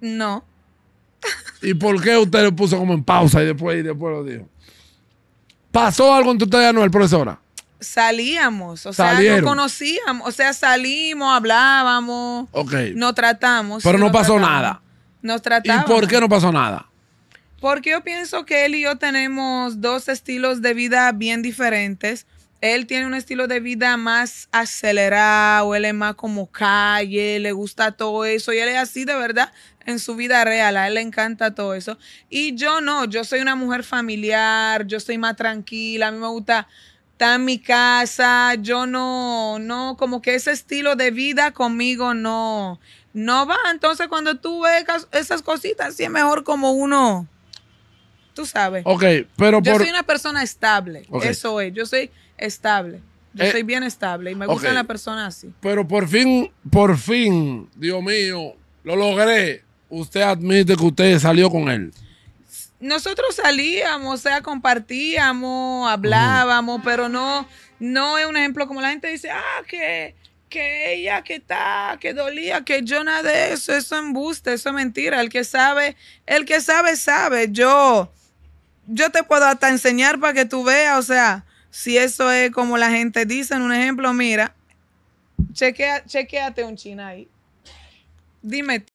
No. ¿Y por qué usted lo puso como en pausa y después, después lo dijo? ¿Pasó algo entre y Anuel, profesora? Salíamos, o sea, nos conocíamos, o sea, salimos, hablábamos, Ok. nos tratamos. Pero no pasó nada. Nos ¿Y por qué no pasó nada? Porque yo pienso que él y yo tenemos dos estilos de vida bien diferentes él tiene un estilo de vida más acelerado, él es más como calle, le gusta todo eso, y él es así de verdad en su vida real, a él le encanta todo eso. Y yo no, yo soy una mujer familiar, yo soy más tranquila, a mí me gusta estar en mi casa, yo no, no, como que ese estilo de vida conmigo no, no va. Entonces cuando tú ves esas cositas, sí es mejor como uno tú sabes. Ok, pero Yo soy una persona estable, eso es, yo soy estable. Yo eh, soy bien estable y me gusta una persona así. Pero por fin, por fin, Dios mío, lo logré. Usted admite que usted salió con él. Nosotros salíamos, o sea, compartíamos, hablábamos, mm. pero no, no es un ejemplo como la gente dice, ah, que, que ella, que está, que dolía, que yo nada de eso, eso es embuste, eso es mentira. El que sabe, el que sabe, sabe. Yo, yo te puedo hasta enseñar para que tú veas, o sea, si eso es como la gente dice, en un ejemplo, mira, chequea, chequeate un chin ahí. Dime.